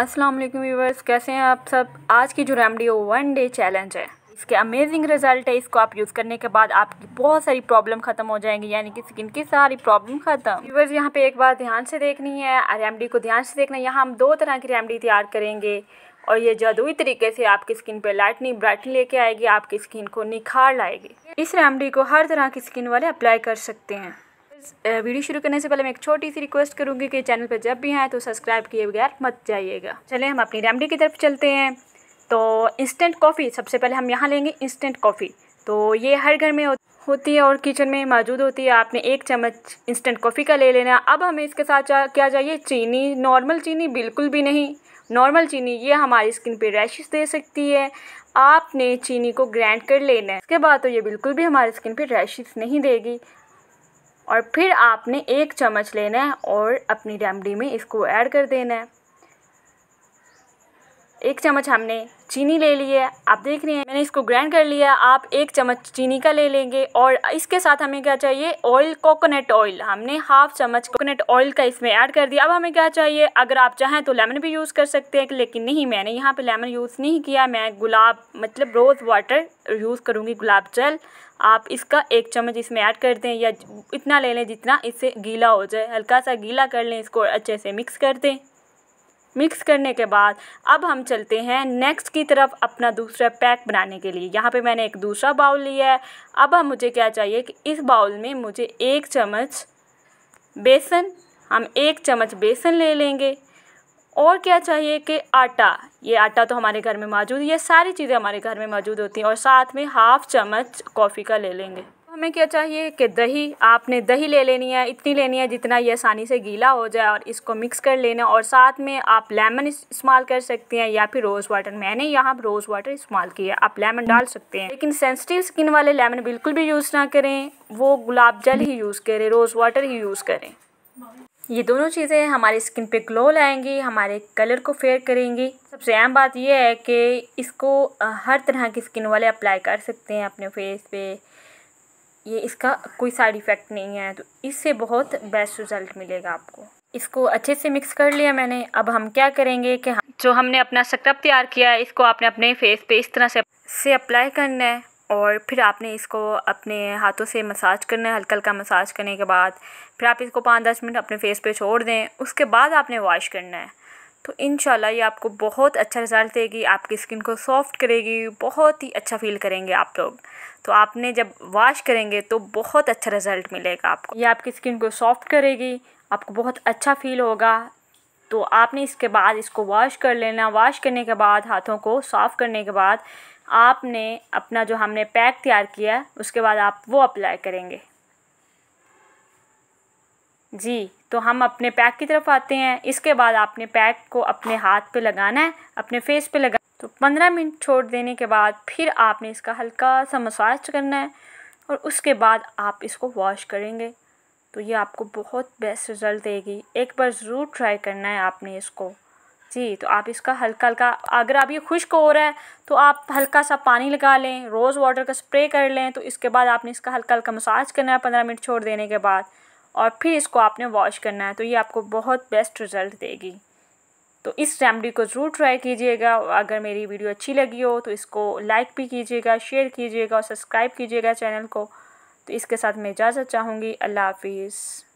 अस्सलाम वालेकुम व्यूवर्स कैसे हैं आप सब आज की जो रेमडी वो वन डे चैलेंज है इसके अमेजिंग रिजल्ट है इसको आप यूज़ करने के बाद आपकी बहुत सारी प्रॉब्लम ख़त्म हो जाएंगी यानी कि स्किन की सारी प्रॉब्लम ख़त्म व्यूवर्स यहाँ पे एक बार ध्यान से देखनी है रेमडी को ध्यान से देखना यहाँ हम दो तरह की रेमडी तैयार करेंगे और ये जादुई तरीके से आपकी स्किन पे लाइटनिंग ब्राइटनिंग लेके आएगी आपकी स्किन को निखार लाएगी इस रेमडी को हर तरह की स्किन वाले अप्लाई कर सकते हैं वीडियो शुरू करने से पहले मैं एक छोटी सी रिक्वेस्ट करूंगी कि चैनल पर जब भी आए तो सब्सक्राइब किए बगैर मत जाइएगा चले हम अपनी रेमडी की तरफ चलते हैं तो इंस्टेंट कॉफ़ी सबसे पहले हम यहाँ लेंगे इंस्टेंट कॉफ़ी तो ये हर घर में होती है और किचन में मौजूद होती है आपने एक चम्मच इंस्टेंट कॉफ़ी का ले लेना अब हमें इसके साथ चा, क्या चाहिए चीनी नॉर्मल चीनी बिल्कुल भी नहीं नॉर्मल चीनी ये हमारी स्किन पे रैशेस दे सकती है आपने चीनी को ग्राइंड कर लेना है इसके बाद तो ये बिल्कुल भी हमारी स्किन पे रैशेस नहीं देगी और फिर आपने एक चम्मच लेना है और अपनी रेमडी में इसको ऐड कर देना है एक चम्मच हमने चीनी ले ली है आप देख रहे हैं मैंने इसको ग्राइंड कर लिया आप एक चम्मच चीनी का ले लेंगे और इसके साथ हमें क्या चाहिए ऑयल कोकोनट ऑयल हमने हाफ चम्मच कोकोनट ऑयल का इसमें ऐड कर दिया अब हमें क्या चाहिए अगर आप चाहें तो लेमन भी यूज़ कर सकते हैं लेकिन नहीं मैंने यहाँ पर लेमन यूज़ नहीं किया मैं गुलाब मतलब रोज़ वाटर यूज़ करूँगी गुलाब जल आप इसका एक चम्मच इसमें ऐड कर दें या इतना ले लें जितना इससे गीला हो जाए हल्का सा गीला कर लें इसको अच्छे से मिक्स कर दें मिक्स करने के बाद अब हम चलते हैं नेक्स्ट की तरफ अपना दूसरा पैक बनाने के लिए यहाँ पे मैंने एक दूसरा बाउल लिया है अब हम मुझे क्या चाहिए कि इस बाउल में मुझे एक चम्मच बेसन हम एक चम्मच बेसन ले लेंगे और क्या चाहिए कि आटा ये आटा तो हमारे घर में मौजूद ये सारी चीज़ें हमारे घर में मौजूद होती हैं और साथ में हाफ़ चम्मच कॉफ़ी का ले लेंगे हमें क्या चाहिए कि दही आपने दही ले लेनी है इतनी लेनी है जितना ये आसानी से गीला हो जाए और इसको मिक्स कर लेना और साथ में आप लेमन इस्तेमाल कर सकते हैं या फिर रोज़ वाटर मैंने यहाँ रोज़ वाटर इस्तेमाल किया आप लेमन डाल सकते हैं लेकिन सेंसिटिव स्किन वाले लेमन बिल्कुल भी यूज़ ना करें वो गुलाब जल ही यूज़ करें रोज़ वाटर ही यूज़ करें ये दोनों चीज़ें हमारी स्किन पे ग्लो लाएंगी हमारे कलर को फेयर करेंगी सबसे अहम बात यह है कि इसको हर तरह की स्किन वाले अप्लाई कर सकते हैं अपने फेस पे ये इसका कोई साइड इफ़ेक्ट नहीं है तो इससे बहुत बेस्ट रिज़ल्ट मिलेगा आपको इसको अच्छे से मिक्स कर लिया मैंने अब हम क्या करेंगे कि हम जो हमने अपना सक्रब तैयार किया है इसको आपने अपने फेस पे इस तरह से से अप्लाई करना है और फिर आपने इसको अपने हाथों से मसाज करना है हल्का हल्का मसाज करने के बाद फिर आप इसको पाँच दस मिनट अपने फेस पे छोड़ दें उसके बाद आपने वॉश करना है तो इन ये आपको बहुत अच्छा रिज़ल्ट देगी आपकी स्किन को सॉफ्ट करेगी बहुत ही अच्छा फील करेंगे आप लोग तो आपने जब वॉश करेंगे तो बहुत अच्छा रिज़ल्ट मिलेगा आपको ये आपकी स्किन को सॉफ्ट करेगी आपको बहुत अच्छा फील होगा तो आपने इसके बाद इसको वॉश कर लेना वॉश करने के बाद हाथों को साफ़ करने के बाद आपने अपना जो हमने पैक तैयार किया उसके बाद आप वो अप्लाई करेंगे जी तो हम अपने पैक की तरफ आते हैं इसके बाद आपने पैक को अपने हाथ पे लगाना है अपने फेस पे लगा तो पंद्रह मिनट छोड़ देने के बाद फिर आपने इसका हल्का सा मसाज करना है और उसके बाद आप इसको वॉश करेंगे तो ये आपको बहुत बेस्ट रिज़ल्ट देगी एक बार ज़रूर ट्राई करना है आपने इसको जी तो आप इसका हल्का हल्का अगर आप ये खुश्क हो रहा है तो आप हल्का सा पानी लगा लें रोज़ वाटर का स्प्रे कर लें तो इसके बाद आपने इसका हल्का हल्का मसाज करना है पंद्रह मिनट छोड़ देने के बाद और फिर इसको आपने वॉश करना है तो ये आपको बहुत बेस्ट रिज़ल्ट देगी तो इस रेमडी को ज़रूर ट्राई कीजिएगा अगर मेरी वीडियो अच्छी लगी हो तो इसको लाइक भी कीजिएगा शेयर कीजिएगा और सब्सक्राइब कीजिएगा चैनल को तो इसके साथ मैं इजाज़त चाहूँगी अल्लाह हाफिज़